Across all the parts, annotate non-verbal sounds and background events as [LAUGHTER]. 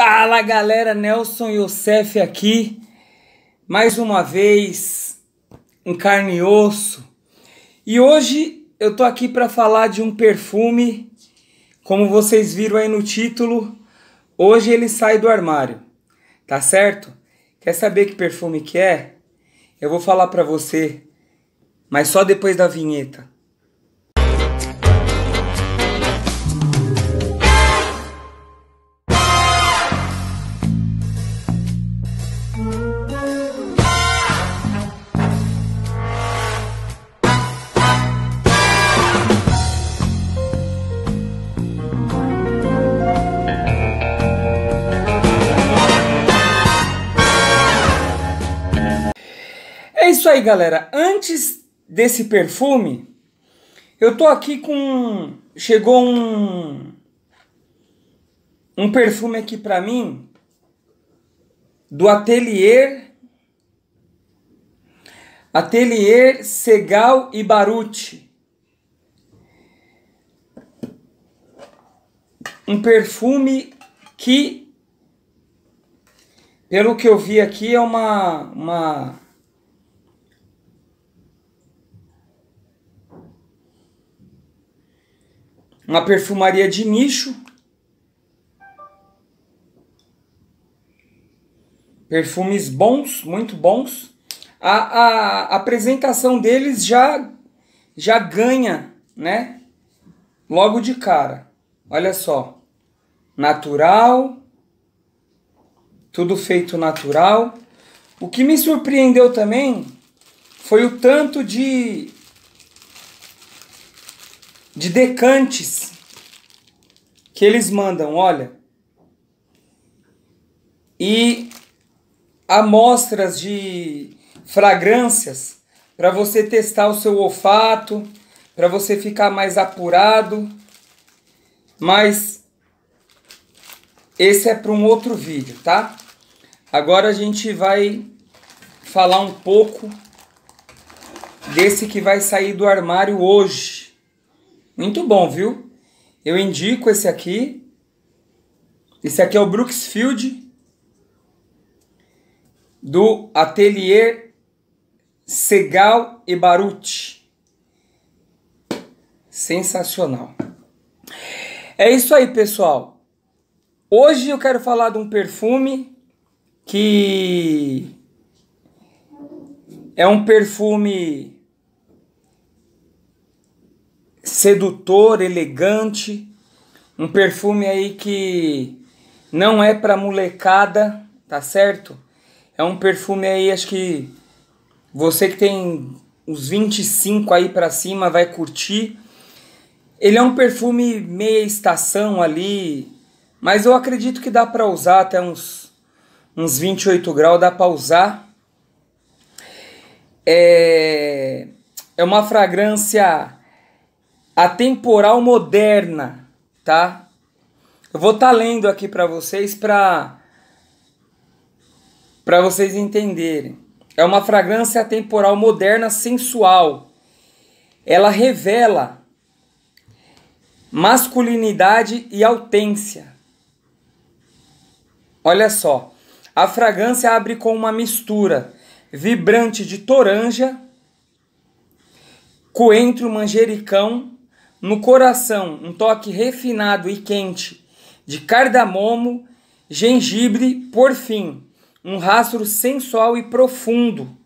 Fala galera, Nelson Youssef aqui, mais uma vez, um carne e osso. E hoje eu tô aqui para falar de um perfume, como vocês viram aí no título, hoje ele sai do armário, tá certo? Quer saber que perfume que é? Eu vou falar para você, mas só depois da vinheta. É isso aí, galera. Antes desse perfume, eu tô aqui com chegou um um perfume aqui para mim do Atelier Atelier Segal e Baruti. Um perfume que pelo que eu vi aqui é uma uma uma perfumaria de nicho. Perfumes bons, muito bons. A, a, a apresentação deles já, já ganha, né? Logo de cara. Olha só. Natural. Tudo feito natural. O que me surpreendeu também foi o tanto de de decantes que eles mandam, olha. E amostras de fragrâncias para você testar o seu olfato, para você ficar mais apurado. Mas esse é para um outro vídeo, tá? Agora a gente vai falar um pouco desse que vai sair do armário hoje. Muito bom, viu? Eu indico esse aqui. Esse aqui é o Brooksfield do Atelier Segal e Baruti. Sensacional. É isso aí, pessoal. Hoje eu quero falar de um perfume que é um perfume sedutor, elegante, um perfume aí que não é para molecada, tá certo? É um perfume aí, acho que você que tem uns 25 aí para cima vai curtir. Ele é um perfume meia estação ali, mas eu acredito que dá para usar até uns uns 28 graus, dá para usar. É é uma fragrância atemporal moderna, tá? Eu vou estar tá lendo aqui para vocês para para vocês entenderem. É uma fragrância atemporal moderna sensual. Ela revela masculinidade e autência. Olha só, a fragrância abre com uma mistura vibrante de toranja, coentro manjericão no coração um toque refinado e quente de cardamomo, gengibre, por fim, um rastro sensual e profundo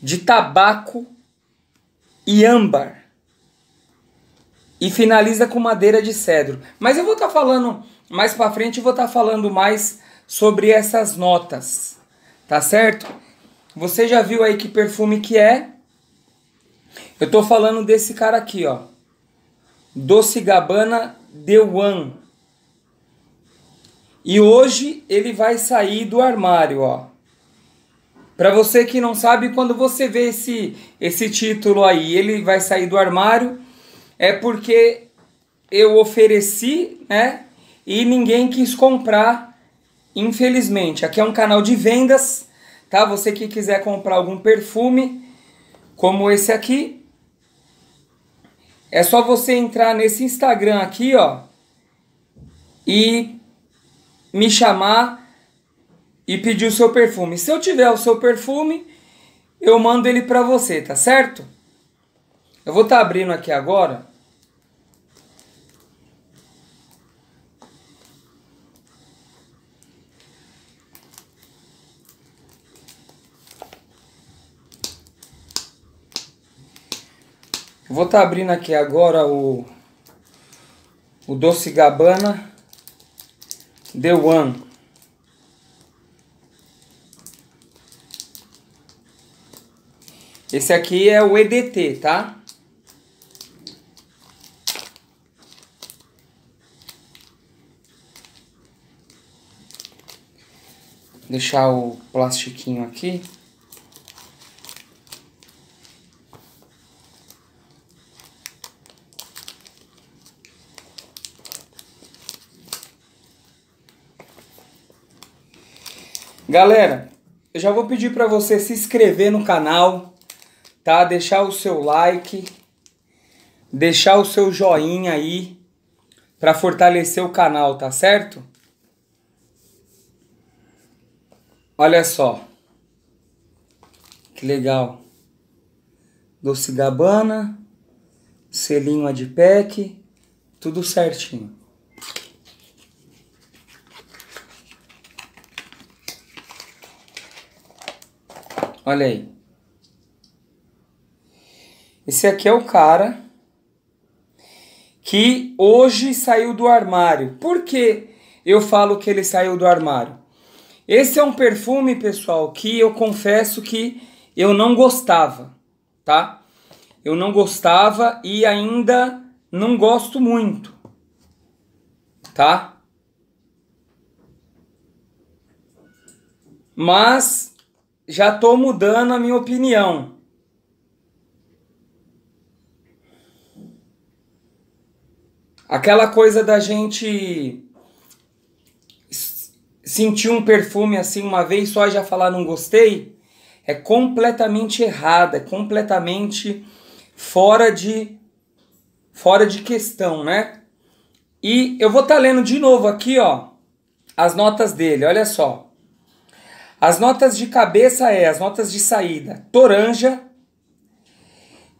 de tabaco e âmbar. E finaliza com madeira de cedro. Mas eu vou estar tá falando mais para frente, eu vou estar tá falando mais sobre essas notas, tá certo? Você já viu aí que perfume que é? Eu tô falando desse cara aqui, ó. Doce Gabbana Dewan. E hoje ele vai sair do armário, ó. Para você que não sabe, quando você vê esse, esse título aí, ele vai sair do armário, é porque eu ofereci, né? E ninguém quis comprar, infelizmente. Aqui é um canal de vendas, tá? Você que quiser comprar algum perfume, como esse aqui, é só você entrar nesse Instagram aqui, ó, e me chamar e pedir o seu perfume. Se eu tiver o seu perfume, eu mando ele para você, tá certo? Eu vou estar tá abrindo aqui agora Eu vou estar tá abrindo aqui agora o, o Doce Gabana, The One. Esse aqui é o EDT, tá? Deixar o plastiquinho aqui. Galera, eu já vou pedir para você se inscrever no canal, tá? Deixar o seu like, deixar o seu joinha aí para fortalecer o canal, tá certo? Olha só. Que legal. Doce Gabana, selinho Adpec, tudo certinho. Olha aí. Esse aqui é o cara que hoje saiu do armário. Por que eu falo que ele saiu do armário? Esse é um perfume, pessoal, que eu confesso que eu não gostava, tá? Eu não gostava e ainda não gosto muito, tá? Mas já estou mudando a minha opinião. Aquela coisa da gente sentir um perfume assim uma vez só e já falar não gostei é completamente errada, é completamente fora de fora de questão, né? E eu vou estar tá lendo de novo aqui, ó, as notas dele. Olha só. As notas de cabeça é as notas de saída: toranja,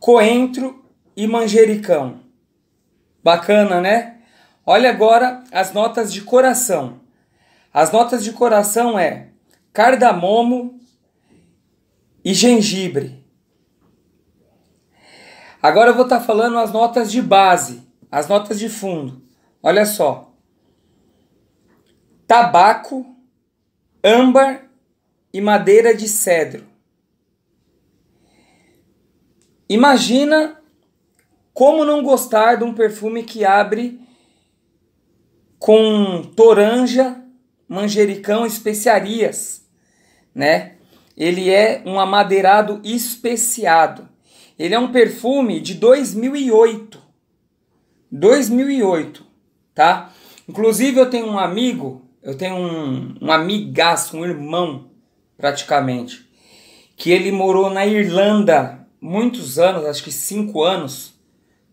coentro e manjericão. Bacana, né? Olha agora as notas de coração. As notas de coração é cardamomo e gengibre. Agora eu vou estar tá falando as notas de base, as notas de fundo. Olha só. Tabaco, âmbar e madeira de cedro. Imagina como não gostar de um perfume que abre com toranja, manjericão, especiarias, né? Ele é um amadeirado especiado. Ele é um perfume de 2008. 2008, tá? Inclusive eu tenho um amigo, eu tenho um, um amigaço, um irmão, praticamente, que ele morou na Irlanda muitos anos, acho que cinco anos,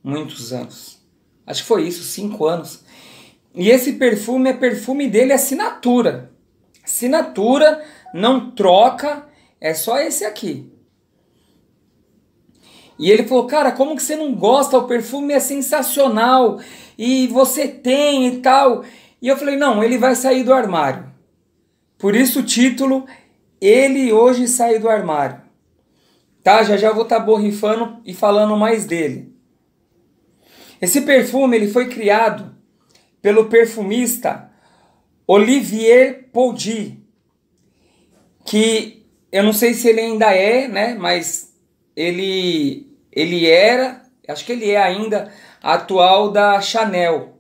muitos anos, acho que foi isso, cinco anos. E esse perfume é perfume dele, é assinatura. Assinatura, não troca, é só esse aqui. E ele falou, cara, como que você não gosta? O perfume é sensacional e você tem e tal. E eu falei, não, ele vai sair do armário. Por isso o título ele hoje saiu do armário. Tá? Já já vou estar tá borrifando e falando mais dele. Esse perfume ele foi criado pelo perfumista Olivier Poudy, que eu não sei se ele ainda é, né, mas ele ele era, acho que ele é ainda atual da Chanel.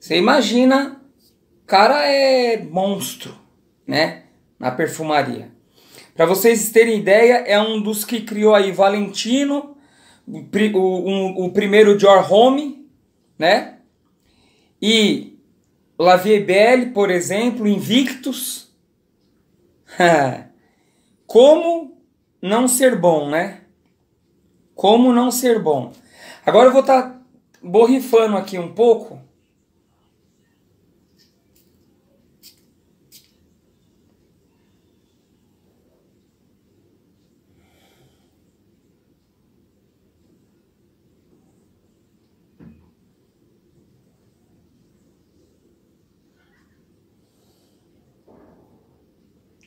Você imagina, cara é monstro, né? na perfumaria. Para vocês terem ideia, é um dos que criou aí Valentino, o, o primeiro George Home, né? E Lavier Belle, por exemplo, Invictus. [LAUGHS] Como não ser bom, né? Como não ser bom. Agora eu vou estar tá borrifando aqui um pouco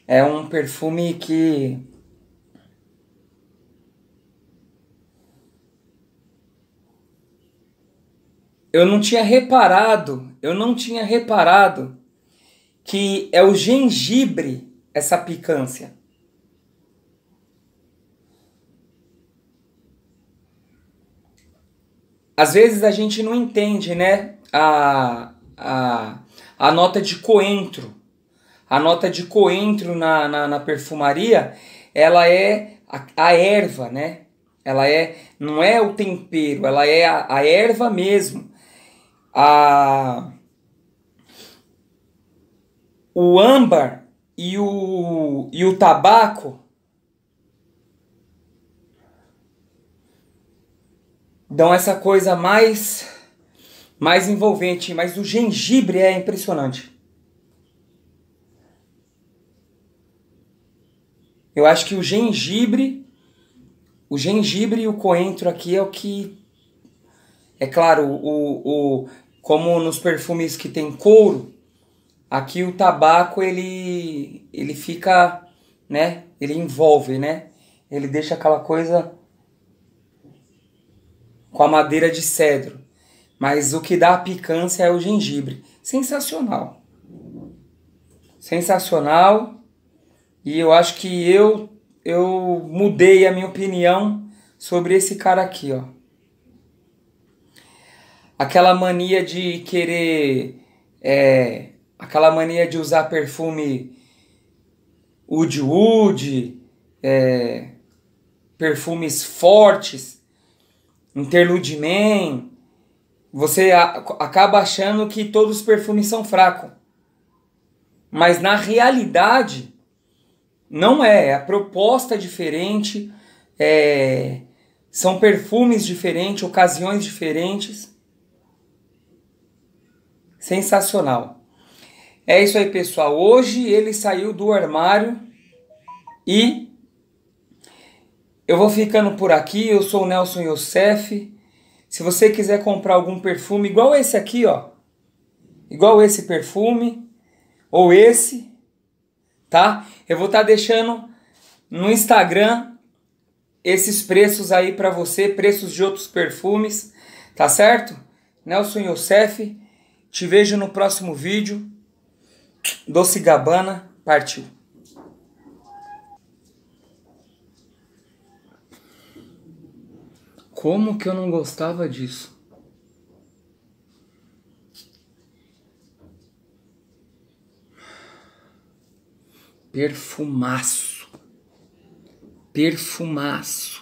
É um perfume que. Eu não tinha reparado, eu não tinha reparado que é o gengibre essa picância. Às vezes a gente não entende, né? A, a, a nota de coentro a nota de coentro na, na, na perfumaria, ela é a, a, erva, né? Ela é, não é o tempero, ela é a, a erva mesmo. A, o âmbar e o, e o tabaco dão essa coisa mais mais envolvente, mas o gengibre é impressionante. Eu acho que o gengibre, o gengibre e o coentro aqui é o que. É claro, o, o, como nos perfumes que tem couro, aqui o tabaco ele, ele fica, né? Ele envolve, né? Ele deixa aquela coisa com a madeira de cedro. Mas o que dá a picância é o gengibre. Sensacional. Sensacional. E eu acho que eu eu mudei a minha opinião sobre esse cara aqui, ó. Aquela mania de querer é, aquela mania de usar perfume Wood Wood, é, perfumes fortes, Interlude Man, você a, acaba achando que todos os perfumes são fracos. Mas na realidade, não é, é, a proposta é diferente, é, são perfumes diferentes, ocasiões diferentes. Sensacional. É isso aí, pessoal. Hoje ele saiu do armário e eu vou ficando por aqui. Eu sou o Nelson Youssef. Se você quiser comprar algum perfume igual esse aqui, ó, igual esse perfume ou esse, tá? Eu vou estar tá deixando no Instagram esses preços aí para você, preços de outros perfumes, tá certo? Nelson Youssef, te vejo no próximo vídeo. Doce Gabana, partiu. Como que eu não gostava disso? Perfumaço. Perfumaço.